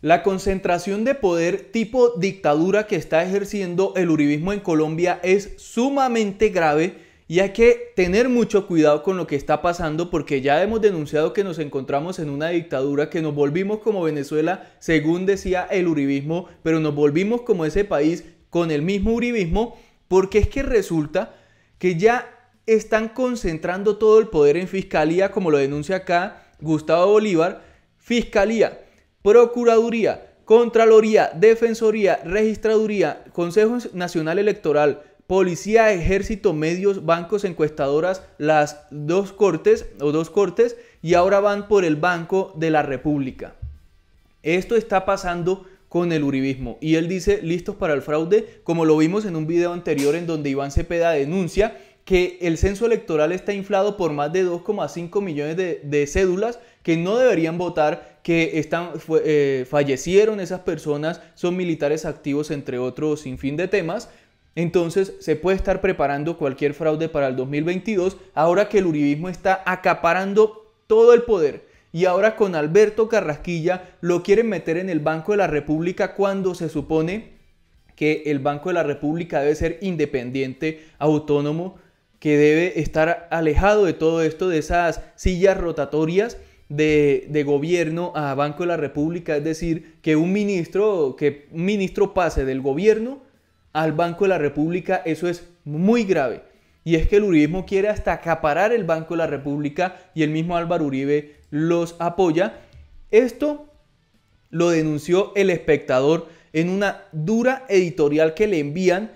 La concentración de poder tipo dictadura que está ejerciendo el Uribismo en Colombia es sumamente grave y hay que tener mucho cuidado con lo que está pasando porque ya hemos denunciado que nos encontramos en una dictadura que nos volvimos como Venezuela, según decía el Uribismo, pero nos volvimos como ese país con el mismo Uribismo porque es que resulta que ya están concentrando todo el poder en fiscalía, como lo denuncia acá Gustavo Bolívar, fiscalía Procuraduría, Contraloría, Defensoría, Registraduría, Consejo Nacional Electoral, Policía, Ejército, Medios, Bancos, Encuestadoras, las dos cortes o dos cortes y ahora van por el Banco de la República. Esto está pasando con el uribismo y él dice listos para el fraude, como lo vimos en un video anterior en donde Iván Cepeda denuncia que el censo electoral está inflado por más de 2,5 millones de, cédulas que no deberían votar, que están, eh, fallecieron esas personas, son militares activos, entre otros sin fin de temas. Entonces se puede estar preparando cualquier fraude para el 2022, ahora que el Uribismo está acaparando todo el poder. Y ahora con Alberto Carrasquilla lo quieren meter en el Banco de la República cuando se supone que el Banco de la República debe ser independiente, autónomo, que debe estar alejado de todo esto, de esas sillas rotatorias de, gobierno a Banco de la República, es decir, que un ministro, que ministro pase del gobierno al Banco de la República, eso es muy grave. Y es que el uribismo quiere hasta acaparar el Banco de la República y el mismo Álvaro Uribe los apoya. Esto lo denunció el espectador en una dura editorial que le envían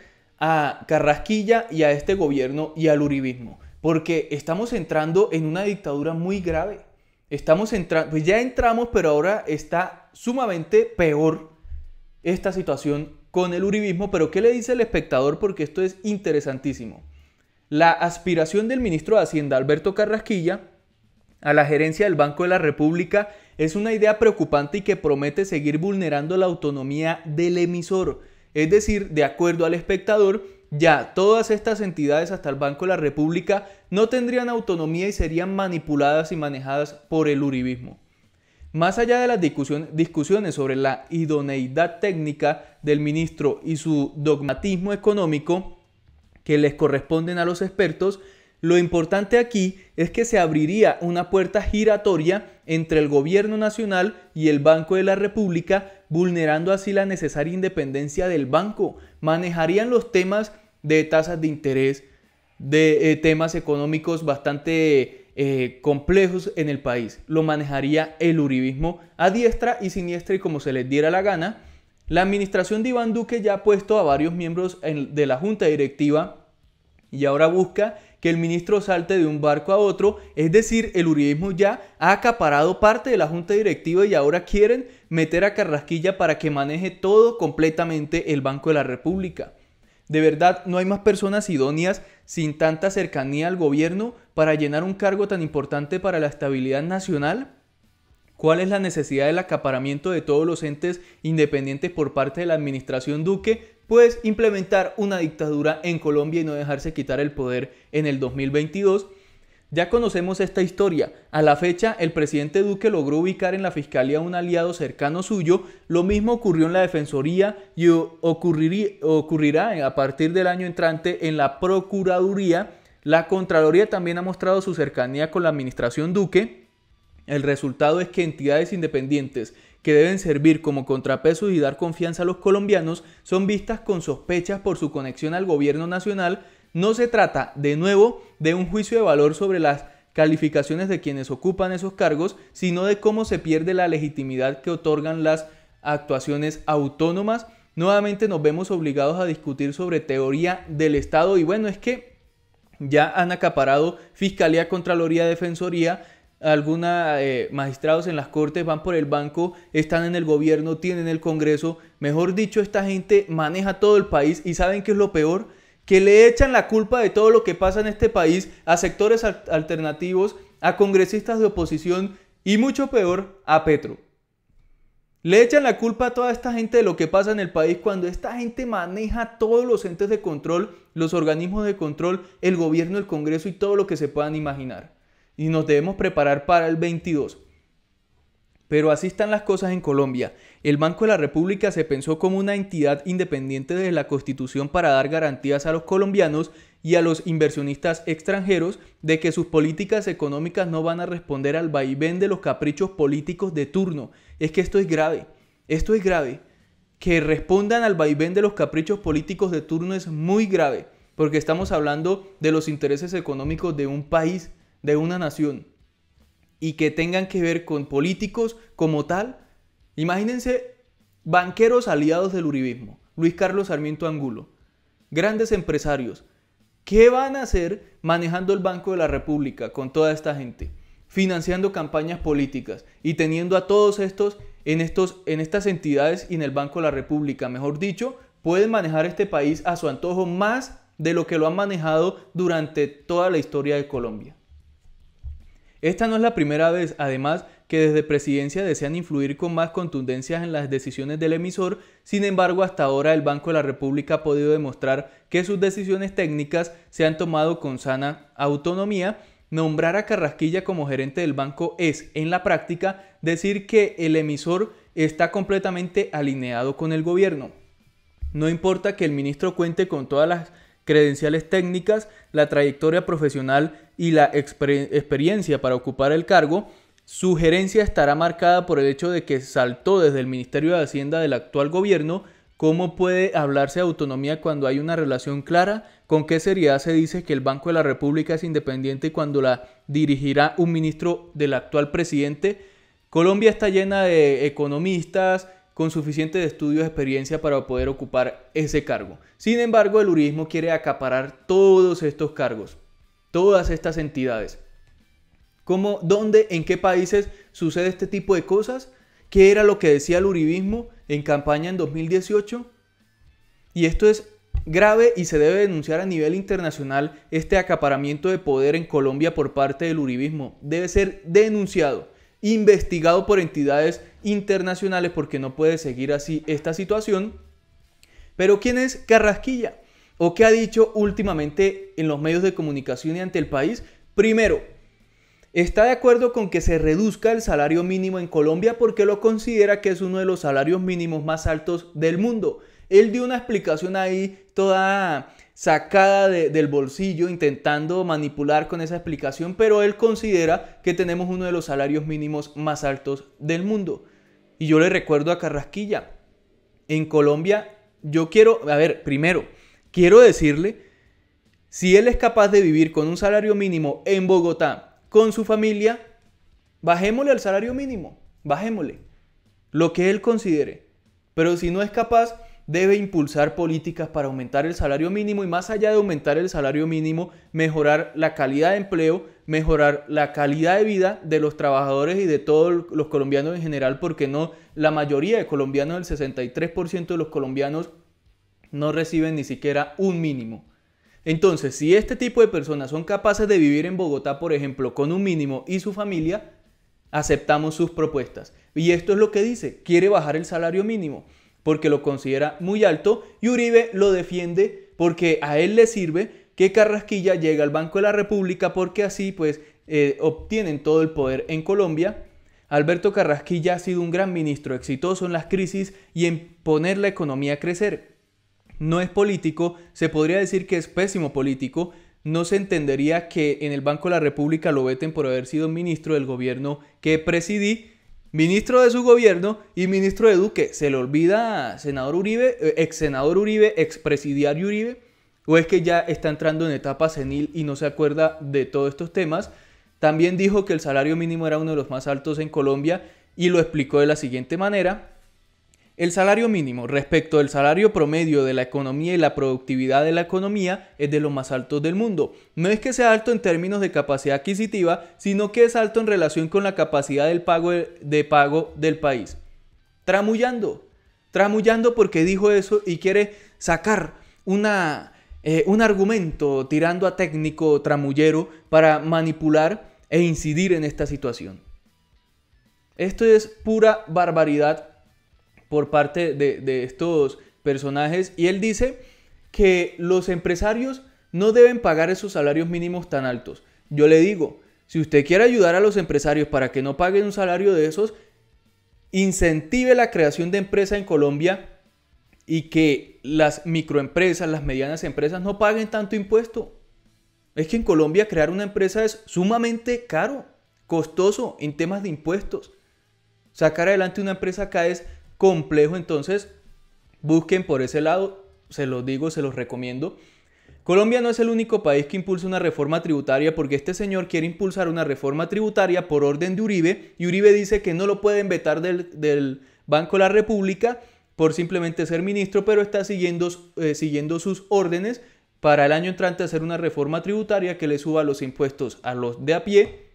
a Carrasquilla y a este gobierno y al uribismo, porque estamos entrando en una dictadura muy grave. Estamos pues ya entramos, pero ahora está sumamente peor esta situación con el uribismo, pero ¿qué le dice el espectador? Porque esto es interesantísimo. La aspiración del ministro de Hacienda, Alberto Carrasquilla, a la gerencia del Banco de la República es una idea preocupante y que promete seguir vulnerando la autonomía del emisor. Es decir, de acuerdo al espectador, ya todas estas entidades hasta el Banco de la República no tendrían autonomía y serían manipuladas y manejadas por el Uribismo. Más allá de las discusiones sobre la idoneidad técnica del ministro y su dogmatismo económico que les corresponden a los expertos, lo importante aquí es que se abriría una puerta giratoria entre el gobierno nacional y el Banco de la República vulnerando así la necesaria independencia del banco. Manejarían los temas de tasas de interés, de eh, temas económicos bastante eh, complejos en el país. Lo manejaría el Uribismo a diestra y siniestra y como se les diera la gana. La administración de Iván Duque ya ha puesto a varios miembros de la junta directiva y ahora busca que el ministro salte de un barco a otro, es decir, el uribismo ya ha acaparado parte de la junta directiva y ahora quieren meter a Carrasquilla para que maneje todo completamente el Banco de la República. De verdad, no hay más personas idóneas sin tanta cercanía al gobierno para llenar un cargo tan importante para la estabilidad nacional. ¿Cuál es la necesidad del acaparamiento de todos los entes independientes por parte de la administración Duque pues implementar una dictadura en Colombia y no dejarse quitar el poder en el 2022. Ya conocemos esta historia. A la fecha, el presidente Duque logró ubicar en la fiscalía a un aliado cercano suyo. Lo mismo ocurrió en la Defensoría y ocurrirá a partir del año entrante en la Procuraduría. La Contraloría también ha mostrado su cercanía con la administración Duque. El resultado es que entidades independientes que deben servir como contrapeso y dar confianza a los colombianos, son vistas con sospechas por su conexión al gobierno nacional, no se trata, de nuevo, de un juicio de valor sobre las calificaciones de quienes ocupan esos cargos, sino de cómo se pierde la legitimidad que otorgan las actuaciones autónomas. Nuevamente nos vemos obligados a discutir sobre teoría del Estado y bueno, es que ya han acaparado Fiscalía, Contraloría, Defensoría algunos eh, magistrados en las cortes van por el banco, están en el gobierno, tienen el Congreso. Mejor dicho, esta gente maneja todo el país y saben qué es lo peor, que le echan la culpa de todo lo que pasa en este país a sectores alternativos, a congresistas de oposición y mucho peor, a Petro. Le echan la culpa a toda esta gente de lo que pasa en el país cuando esta gente maneja todos los entes de control, los organismos de control, el gobierno, el Congreso y todo lo que se puedan imaginar y nos debemos preparar para el 22. Pero así están las cosas en Colombia. El Banco de la República se pensó como una entidad independiente de la Constitución para dar garantías a los colombianos y a los inversionistas extranjeros de que sus políticas económicas no van a responder al vaivén de los caprichos políticos de turno. Es que esto es grave, esto es grave. Que respondan al vaivén de los caprichos políticos de turno es muy grave, porque estamos hablando de los intereses económicos de un país de una nación y que tengan que ver con políticos como tal, imagínense banqueros aliados del Uribismo, Luis Carlos Sarmiento Angulo, grandes empresarios, ¿qué van a hacer manejando el Banco de la República con toda esta gente? Financiando campañas políticas y teniendo a todos estos en, estos, en estas entidades y en el Banco de la República, mejor dicho, pueden manejar este país a su antojo más de lo que lo han manejado durante toda la historia de Colombia. Esta no es la primera vez, además, que desde presidencia desean influir con más contundencias en las decisiones del emisor, sin embargo hasta ahora el Banco de la República ha podido demostrar que sus decisiones técnicas se han tomado con sana autonomía. Nombrar a Carrasquilla como gerente del banco es, en la práctica, decir que el emisor está completamente alineado con el gobierno. No importa que el ministro cuente con todas las credenciales técnicas, la trayectoria profesional y la experiencia para ocupar el cargo, su gerencia estará marcada por el hecho de que saltó desde el Ministerio de Hacienda del actual gobierno. ¿Cómo puede hablarse de autonomía cuando hay una relación clara? ¿Con qué seriedad se dice que el Banco de la República es independiente cuando la dirigirá un ministro del actual presidente? Colombia está llena de economistas, con suficiente estudios experiencia para poder ocupar ese cargo. Sin embargo, el uribismo quiere acaparar todos estos cargos, todas estas entidades. ¿Cómo, dónde, en qué países sucede este tipo de cosas? ¿Qué era lo que decía el uribismo en campaña en 2018? Y esto es grave y se debe denunciar a nivel internacional este acaparamiento de poder en Colombia por parte del uribismo. Debe ser denunciado, investigado por entidades internacionales porque no puede seguir así esta situación. Pero ¿quién es Carrasquilla? ¿O qué ha dicho últimamente en los medios de comunicación y ante el país? Primero, está de acuerdo con que se reduzca el salario mínimo en Colombia porque lo considera que es uno de los salarios mínimos más altos del mundo. Él dio una explicación ahí toda sacada del bolsillo, intentando manipular con esa explicación, pero él considera que tenemos uno de los salarios mínimos más altos del mundo. Y yo le recuerdo a Carrasquilla, en Colombia, yo quiero, a ver, primero, quiero decirle, si él es capaz de vivir con un salario mínimo en Bogotá con su familia, bajémosle al salario mínimo, bajémosle, lo que él considere. Pero si no es capaz, debe impulsar políticas para aumentar el salario mínimo y más allá de aumentar el salario mínimo, mejorar la calidad de empleo, mejorar la calidad de vida de los trabajadores y de todos los colombianos en general, porque no la mayoría de colombianos, el 63% de los colombianos no reciben ni siquiera un mínimo. Entonces, si este tipo de personas son capaces de vivir en Bogotá, por ejemplo, con un mínimo y su familia, aceptamos sus propuestas. Y esto es lo que dice, quiere bajar el salario mínimo porque lo considera muy alto y Uribe lo defiende porque a él le sirve que Carrasquilla llegue al Banco de la República porque así pues eh, obtienen todo el poder en Colombia. Alberto Carrasquilla ha sido un gran ministro, exitoso en las crisis y en poner la economía a crecer. No es político, se podría decir que es pésimo político, no se entendería que en el Banco de la República lo veten por haber sido ministro del gobierno que presidí, ministro de su gobierno y ministro de Duque. ¿Se le olvida senador Uribe, eh, ex senador Uribe, ex presidiario Uribe? ¿O es que ya está entrando en etapa senil y no se acuerda de todos estos temas? También dijo que el salario mínimo era uno de los más altos en Colombia y lo explicó de la siguiente manera. El salario mínimo respecto al salario promedio de la economía y la productividad de la economía es de los más altos del mundo. No es que sea alto en términos de capacidad adquisitiva, sino que es alto en relación con la capacidad del pago de pago del país. Tramullando, tramullando porque dijo eso y quiere sacar una, eh, un argumento tirando a técnico tramullero para manipular e incidir en esta situación. Esto es pura barbaridad por parte de, estos personajes y él dice que los empresarios no deben pagar esos salarios mínimos tan altos. Yo le digo, si usted quiere ayudar a los empresarios para que no paguen un salario de esos, incentive la creación de empresa en Colombia y que las microempresas, las medianas empresas no paguen tanto impuesto. Es que en Colombia crear una empresa es sumamente caro, costoso en temas de impuestos. Sacar adelante una empresa acá es complejo, entonces busquen por ese lado, se los digo, se los recomiendo. Colombia no es el único país que impulsa una reforma tributaria porque este señor quiere impulsar una reforma tributaria por orden de Uribe y Uribe dice que no lo pueden vetar del, Banco de la República por simplemente ser ministro, pero está siguiendo, eh, siguiendo sus órdenes para el año entrante hacer una reforma tributaria que le suba los impuestos a los de a pie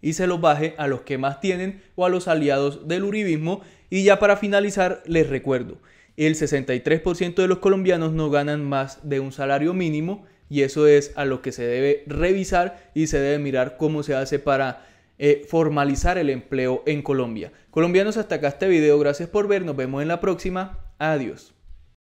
y se los baje a los que más tienen o a los aliados del Uribismo. Y ya para finalizar, les recuerdo, el 63% de los colombianos no ganan más de un salario mínimo y eso es a lo que se debe revisar y se debe mirar cómo se hace para eh, formalizar el empleo en Colombia. Colombianos, hasta acá este video, gracias por ver, nos vemos en la próxima, adiós.